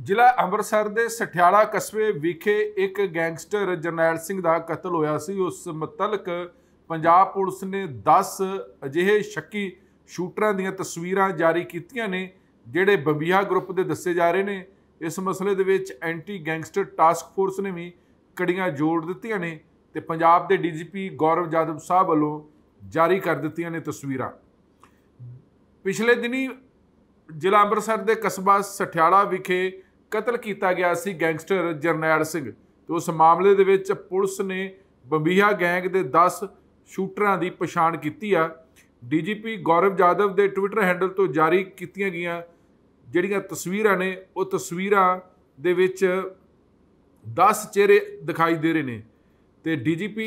ਜ਼ਿਲ੍ਹਾ ਅੰਮ੍ਰਿਤਸਰ ਦੇ ਸਠਿਆਲਾ ਕਸਬੇ ਵਿਖੇ ਇੱਕ ਗੈਂਗਸਟਰ ਜਰਨੈਲ ਸਿੰਘ ਦਾ ਕਤਲ ਹੋਇਆ ਸੀ ਉਸ ਮਤਲਕ ਪੰਜਾਬ ਪੁਲਿਸ ਨੇ 10 ਅਜਿਹੇ ਸ਼ੱਕੀ ਸ਼ੂਟਰਾਂ ਦੀਆਂ ਤਸਵੀਰਾਂ ਜਾਰੀ ਕੀਤੀਆਂ ਨੇ ਜਿਹੜੇ ਬੰਬੀਆ ਗਰੁੱਪ ਦੇ ਦੱਸੇ ਜਾ ਰਹੇ ਨੇ ਇਸ ਮਸਲੇ ਦੇ ਵਿੱਚ ਐਂਟੀ ਗੈਂਗਸਟਰ ਟਾਸਕ ਫੋਰਸ ਨੇ ਵੀ ਕੜੀਆਂ ਜੋੜ ਦਿੱਤੀਆਂ ਨੇ ਤੇ ਪੰਜਾਬ ਦੇ ਡੀਜੀਪੀ ਗੌਰਵ ਜਾਦਵ ਸਾਹਿਬ ਵੱਲੋਂ ਜਾਰੀ ਕਰ ਦਿੱਤੀਆਂ ਨੇ ਤਸਵੀਰਾਂ ਪਿਛਲੇ ਦਿਨੀ ਜ਼ਿਲ੍ਹਾ ਅੰਮ੍ਰਿਤਸਰ ਦੇ ਕਸਬਾ ਸਠਿਆਲਾ ਵਿਖੇ ਕਤਲ ਕੀਤਾ ਗਿਆ ਸੀ ਗੈਂਗਸਟਰ ਜਰਨੈਲ ਸਿੰਘ ਤੇ ਉਸ ਮਾਮਲੇ ਦੇ ਵਿੱਚ ਪੁਲਿਸ ਨੇ ਬੰਬੀਹਾ ਗੈਂਗ ਦੇ 10 ਸ਼ੂਟਰਾਂ ਦੀ ਪਛਾਣ ਕੀਤੀ ਆ ਡੀਜੀਪੀ ਗੌਰਵ ਜਾਦਵ ਦੇ ਟਵਿੱਟਰ ਹੈਂਡਲ ਤੋਂ ਜਾਰੀ ਕੀਤੀਆਂ ਗਈਆਂ ਜਿਹੜੀਆਂ ਤਸਵੀਰਾਂ ਨੇ ਉਹ ਤਸਵੀਰਾਂ ਦੇ ਵਿੱਚ 10 ਚਿਹਰੇ ਦਿਖਾਈ ਦੇ ਰਹੇ ਨੇ ਤੇ ਡੀਜੀਪੀ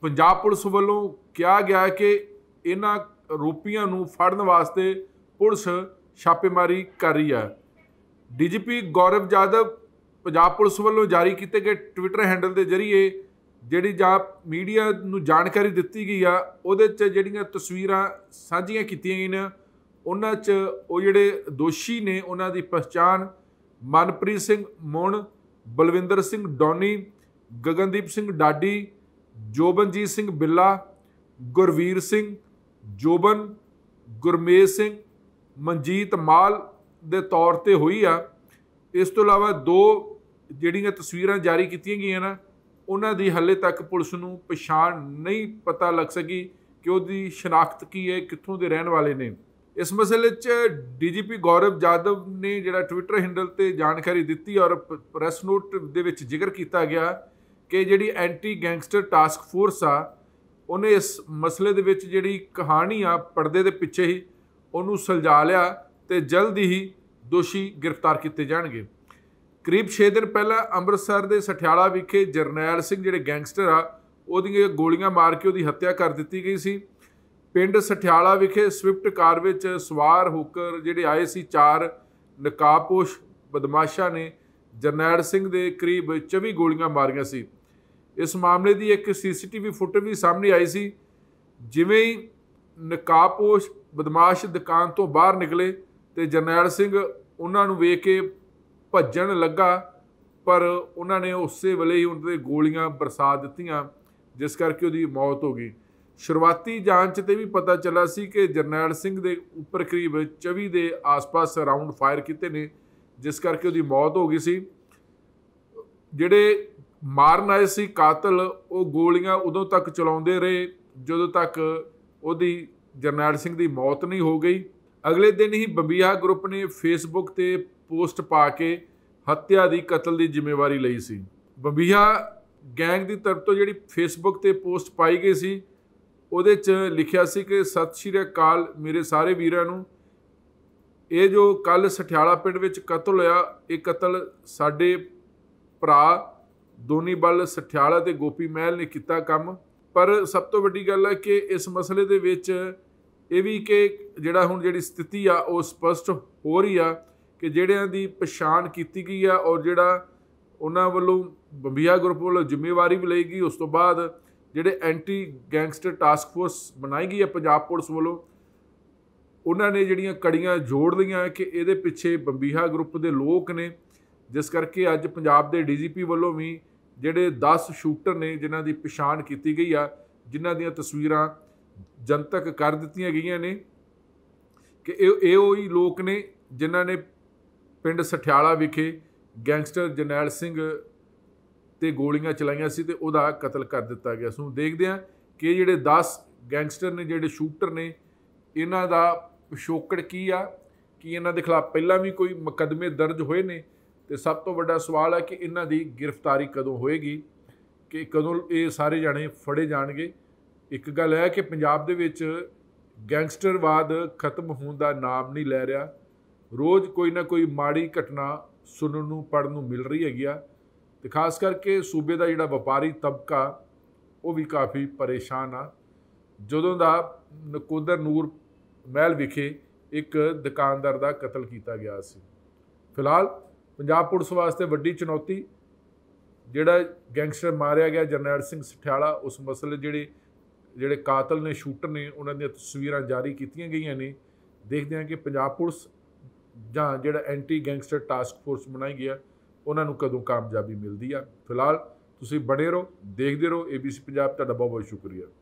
ਪੰਜਾਬ ਪੁਲਿਸ ਵੱਲੋਂ ਕਿਹਾ ਗਿਆ ਕਿ ਇਹਨਾਂ ਰੋਪੀਆਂ ਨੂੰ ਫੜਨ ਵਾਸਤੇ ਪੁਲਿਸ ਛਾਪੇਮਾਰੀ ਕਰ ਰਹੀ ਹੈ ਡੀਜੀਪੀ ਗੌਰਵ ਜਾਦਵ ਪੰਜਾਬ ਪੁਲਿਸ ਵੱਲੋਂ ਜਾਰੀ ਕੀਤੇ ਗਏ ਟਵਿੱਟਰ ਹੈਂਡਲ ਦੇ ਜ਼ਰੀਏ ਜਿਹੜੀ ਜਾਂ ਮੀਡੀਆ ਨੂੰ ਜਾਣਕਾਰੀ ਦਿੱਤੀ ਗਈ ਆ ਉਹਦੇ 'ਚ ਜਿਹੜੀਆਂ ਤਸਵੀਰਾਂ ਸਾਂਝੀਆਂ ਕੀਤੀਆਂ ਗਈਆਂ ਉਹਨਾਂ 'ਚ ਉਹ ਜਿਹੜੇ ਦੋਸ਼ੀ ਨੇ ਉਹਨਾਂ ਦੀ ਪਛਾਣ ਮਨਪ੍ਰੀਤ ਸਿੰਘ ਮੁਣ ਬਲਵਿੰਦਰ ਸਿੰਘ ਡੋਨੀ ਗਗਨਦੀਪ ਸਿੰਘ ਡਾਡੀ ਜੋਬਨਜੀਤ ਸਿੰਘ ਬਿੱਲਾ ਗੁਰਵੀਰ ਸਿੰਘ ਜੋਬਨ ਗੁਰਮੇਸ਼ ਸਿੰਘ ਮਨਜੀਤ ਮਾਲ ਦੇ ਤੌਰ ਤੇ ਹੋਈ ਆ ਇਸ ਤੋਂ ਇਲਾਵਾ ਦੋ ਜਿਹੜੀਆਂ ਤਸਵੀਰਾਂ ਜਾਰੀ ਕੀਤੀਆਂ ਗਈਆਂ ਨਾ ਉਹਨਾਂ ਦੀ ਹੱਲੇ ਤੱਕ ਪੁਲਿਸ ਨੂੰ ਪਛਾਣ ਨਹੀਂ ਪਤਾ ਲੱਗ ਸਕੀ ਕਿ ਉਹਦੀ ਸ਼ਨਾਖਤ ਕੀ ਹੈ ਕਿੱਥੋਂ ਦੇ ਰਹਿਣ ਵਾਲੇ ਨੇ ਇਸ ਮਸਲੇ 'ਚ ਡੀਜੀਪੀ ਗੌਰਵ ਜਾਦਵ ਨੇ ਜਿਹੜਾ ਟਵਿੱਟਰ ਹੈਂਡਲ ਤੇ ਜਾਣਕਾਰੀ ਦਿੱਤੀ ਔਰ ਪ੍ਰੈਸ ਨੋਟ ਦੇ ਵਿੱਚ ਜ਼ਿਕਰ ਕੀਤਾ ਗਿਆ ਕਿ ਜਿਹੜੀ ਐਂਟੀ ਗੈਂਗਸਟਰ ਟਾਸਕ ਫੋਰਸ ਆ ਉਹਨੇ ਇਸ ਮਸਲੇ ਦੇ ਵਿੱਚ ਜਿਹੜੀ ਕਹਾਣੀ ਆ ਪਰਦੇ ਦੇ ਪਿੱਛੇ ਹੀ ਉਹਨੂੰ ਸੁਲਝਾ ਲਿਆ ਤੇ ਜਲਦ ਹੀ ਦੋਸ਼ੀ ਗ੍ਰਿਫਤਾਰ ਕੀਤੇ ਜਾਣਗੇ ਕਰੀਬ 6 ਦਿਨ ਪਹਿਲਾਂ ਅੰਮ੍ਰਿਤਸਰ ਦੇ ਸਠਿਆਲਾ ਵਿਖੇ ਜਰਨੈਲ ਸਿੰਘ ਜਿਹੜੇ ਗੈਂਗਸਟਰ ਆ ਉਹਦੀਆਂ ਗੋਲੀਆਂ ਮਾਰ ਕੇ ਉਹਦੀ ਹੱਤਿਆ ਕਰ ਦਿੱਤੀ ਗਈ ਸੀ ਪਿੰਡ ਸਠਿਆਲਾ ਵਿਖੇ ਸਵਿਫਟ ਕਾਰ ਵਿੱਚ ਸਵਾਰ ਹੋਕਰ ਜਿਹੜੇ ਆਏ ਸੀ ਚਾਰ ਨਕਾਬਪੋਸ਼ ਬਦਮਾਸ਼ਾਂ ਨੇ ਜਰਨੈਲ ਸਿੰਘ ਦੇ ਕਰੀਬ 24 ਗੋਲੀਆਂ ਮਾਰੀਆਂ ਸੀ ਇਸ ਮਾਮਲੇ ਦੀ ਇੱਕ ਸੀਸੀਟੀਵੀ ਫੁਟੇਜ ਵੀ ਸਾਹਮਣੇ ਆਈ ਸੀ ਜਿਵੇਂ ਹੀ ਨਕਾਬਪੋਸ਼ ਬਦਮਾਸ਼ ਦੁਕਾਨ ਤੋਂ ਬਾਹਰ ਨਿਕਲੇ ਤੇ ਜਰਨੈਲ ਸਿੰਘ ਉਹਨਾਂ ਨੂੰ ਵੇਖ ਕੇ ਭੱਜਣ ਲੱਗਾ ਪਰ ਉਹਨਾਂ ਨੇ ਉਸੇ ਵੇਲੇ ਹੀ ਉਹਨਾਂ ਤੇ ਗੋਲੀਆਂ ਬਰਸਾ ਦਿੱਤੀਆਂ ਜਿਸ ਕਰਕੇ ਉਹਦੀ ਮੌਤ ਹੋ ਗਈ ਸ਼ੁਰੂਆਤੀ ਜਾਂਚ ਤੇ ਵੀ ਪਤਾ ਚੱਲਾ ਸੀ ਕਿ ਜਰਨੈਲ ਸਿੰਘ ਦੇ ਉੱਪਰ ਕਰੀਬ 24 ਦੇ ਆਸ-ਪਾਸ ਰਾਉਂਡ ਫਾਇਰ ਕੀਤੇ ਨੇ ਜਿਸ ਕਰਕੇ ਉਹਦੀ ਮੌਤ ਹੋ ਗਈ ਸੀ ਜਿਹੜੇ ਮਾਰਨ ਆਏ ਸੀ ਕਾਤਲ ਉਹ ਗੋਲੀਆਂ ਉਦੋਂ ਤੱਕ ਚਲਾਉਂਦੇ ਰਹੇ ਜਦੋਂ ਤੱਕ ਉਹਦੀ ਜਰਨੈਲ ਸਿੰਘ ਦੀ ਮੌਤ ਨਹੀਂ ਹੋ ਗਈ ਅਗਲੇ ਦਿਨ ਹੀ ਬੰਬੀਹਾ ਗਰੁੱਪ ਨੇ ਫੇਸਬੁੱਕ ਤੇ ਪੋਸਟ ਪਾ ਕੇ ਹੱਤਿਆ ਦੀ ਕਤਲ ਦੀ ਜ਼ਿੰਮੇਵਾਰੀ ਲਈ ਸੀ ਬੰਬੀਹਾ ਗੈਂਗ ਦੀ ਤਰਫ ਤੋਂ ਜਿਹੜੀ ਫੇਸਬੁੱਕ ਤੇ ਪੋਸਟ ਪਾਈ ਗਈ ਸੀ ਉਹਦੇ 'ਚ ਲਿਖਿਆ ਸੀ ਕਿ ਸਤਿ ਸ਼੍ਰੀ ਅਕਾਲ ਮੇਰੇ ਸਾਰੇ ਵੀਰਾਂ ਨੂੰ ਇਹ ਜੋ ਕੱਲ ਸਠਿਆਲਾ ਪਿੰਡ ਵਿੱਚ ਕਤਲ ਹੋਇਆ ਇਹ ਕਤਲ ਸਾਡੇ ਭਰਾ ਦੋਨੀ ਬਲ ਸਠਿਆਲਾ ਤੇ ਗੋਪੀ ਮਹਿਲ ਨੇ ਕੀਤਾ ਕੰਮ ਪਰ ਸਭ ਤੋਂ ਵੱਡੀ ਗੱਲ ਹੈ ਕਿ ਇਸ ਮਸਲੇ ਦੇ ਵਿੱਚ ਇਹ ਵੀ ਕਿ ਜਿਹੜਾ ਹੁਣ ਜਿਹੜੀ ਸਥਿਤੀ ਆ ਉਹ ਸਪਸ਼ਟ ਹੋ ਰਹੀ ਆ ਕਿ ਜਿਹੜਿਆਂ ਦੀ ਪਛਾਣ ਕੀਤੀ ਗਈ ਆ ਔਰ ਜਿਹੜਾ ਉਹਨਾਂ ਵੱਲੋਂ ਬੰਬੀਆ ਗਰੁੱਪ ਵੱਲੋਂ ਜ਼ਿੰਮੇਵਾਰੀ ਵੀ ਲਈ ਗਈ ਉਸ ਤੋਂ ਬਾਅਦ ਜਿਹੜੇ ਐਂਟੀ ਗੈਂਗਸਟਰ ਟਾਸਕ ਫੋਰਸ ਬਣਾਈ ਗਈ ਹੈ ਪੰਜਾਬ ਪੁਲਿਸ ਵੱਲੋਂ ਉਹਨਾਂ ਨੇ ਜਿਹੜੀਆਂ ਕੜੀਆਂ ਜੋੜ ਲਈਆਂ ਕਿ ਇਹਦੇ ਪਿੱਛੇ ਬੰਬੀਹਾ ਗਰੁੱਪ ਦੇ ਲੋਕ ਨੇ ਜਿਸ ਕਰਕੇ ਅੱਜ ਪੰਜਾਬ ਦੇ ਡੀਜੀਪੀ ਵੱਲੋਂ ਵੀ ਜਿਹੜੇ 10 ਸ਼ੂਟਰ ਨੇ ਜਿਨ੍ਹਾਂ ਦੀ ਪਛਾਣ ਕੀਤੀ ਗਈ ਆ ਜਿਨ੍ਹਾਂ ਦੀਆਂ ਤਸਵੀਰਾਂ ਜਨਤਕ ਕਰ ਦਿੱਤੀਆਂ ਗਈਆਂ ਨੇ ਕਿ ਇਹ ਇਹ ਉਹੀ ਲੋਕ ਨੇ ਜਿਨ੍ਹਾਂ ਨੇ ਪਿੰਡ ਸਠਿਆਲਾ ਵਿਖੇ ਗੈਂਗਸਟਰ ਜਰਨੈਲ ਸਿੰਘ ਤੇ ਗੋਲੀਆਂ ਚਲਾਈਆਂ ਸੀ ਤੇ ਉਹਦਾ ਕਤਲ ਕਰ ਦਿੱਤਾ ਗਿਆ ਸੋ ਦੇਖਦੇ ਆ ਕਿ ਜਿਹੜੇ 10 ਗੈਂਗਸਟਰ ਨੇ ਜਿਹੜੇ ਸ਼ੂਟਰ ਨੇ ਇਹਨਾਂ ਦਾ ਪਿਛੋਕੜ ਕੀ ਆ ਕਿ ਇਹਨਾਂ ਦੇ ਖਿਲਾਫ ਪਹਿਲਾਂ ਵੀ ਕੋਈ ਮੁਕਦਮੇ ਦਰਜ ਹੋਏ ਨੇ ਤੇ ਸਭ ਤੋਂ ਵੱਡਾ ਸਵਾਲ ਹੈ ਕਿ ਇਹਨਾਂ ਦੀ ਗ੍ਰਿਫਤਾਰੀ ਕਦੋਂ ਹੋਏਗੀ ਕਿ ਕਦੋਂ ਇਹ ਸਾਰੇ ਜਾਣੇ ਫੜੇ ਜਾਣਗੇ ਇੱਕ ਗੱਲ ਹੈ ਕਿ ਪੰਜਾਬ ਦੇ ਵਿੱਚ ਗੈਂਗਸਟਰਵਾਦ ਖਤਮ ਹੋਣ ਦਾ ਨਾਮ ਨਹੀਂ ਲੈ ਰਿਹਾ ਰੋਜ਼ ਕੋਈ ਨਾ ਕੋਈ ਮਾੜੀ ਘਟਨਾ ਸੁਣਨ ਨੂੰ ਪੜਨ ਨੂੰ ਮਿਲ ਰਹੀ ਹੈਗੀ ਆ ਤੇ ਖਾਸ ਕਰਕੇ ਸੂਬੇ ਦਾ ਜਿਹੜਾ ਵਪਾਰੀ ਤਬਕਾ ਉਹ ਵੀ ਕਾਫੀ ਪਰੇਸ਼ਾਨ ਆ ਜਦੋਂ ਦਾ ਨਕੋਦਰ ਨੂਰ ਮਹਿਲ ਵਿਖੇ ਇੱਕ ਦੁਕਾਨਦਾਰ ਦਾ ਕਤਲ ਕੀਤਾ ਗਿਆ ਸੀ ਫਿਲਹਾਲ ਪੰਜਾਬ ਪੁਲਿਸ ਵਾਸਤੇ ਵੱਡੀ ਚੁਣੌਤੀ ਜਿਹੜਾ ਗੈਂਗਸਟਰ ਮਾਰਿਆ ਗਿਆ ਜਰਨੈਲ ਸਿੰਘ ਸਠਿਆਲਾ ਉਸ ਮਸਲੇ ਜਿਹੜੇ ਜਿਹੜੇ ਕਾਤਲ ਨੇ ਸ਼ੂਟਰ ਨੇ ਉਹਨਾਂ ਦੀਆਂ ਤਸਵੀਰਾਂ ਜਾਰੀ ਕੀਤੀਆਂ ਗਈਆਂ ਨੇ ਦੇਖਦੇ ਹਾਂ ਕਿ ਪੰਜਾਬ ਪੁਲਿਸ ਜਾਂ ਜਿਹੜਾ ਐਂਟੀ ਗੈਂਗਸਟਰ ਟਾਸਕ ਫੋਰਸ ਬਣਾਈ ਗਿਆ ਉਹਨਾਂ ਨੂੰ ਕਦੋਂ ਕਾਮਯਾਬੀ ਮਿਲਦੀ ਆ ਫਿਲਹਾਲ ਤੁਸੀਂ ਬਣੇ ਰਹੋ ਦੇਖਦੇ ਰਹੋ ABC ਪੰਜਾਬ ਤੁਹਾਡਾ ਬਹੁਤ ਬਹੁਤ ਸ਼ੁਕਰੀਆ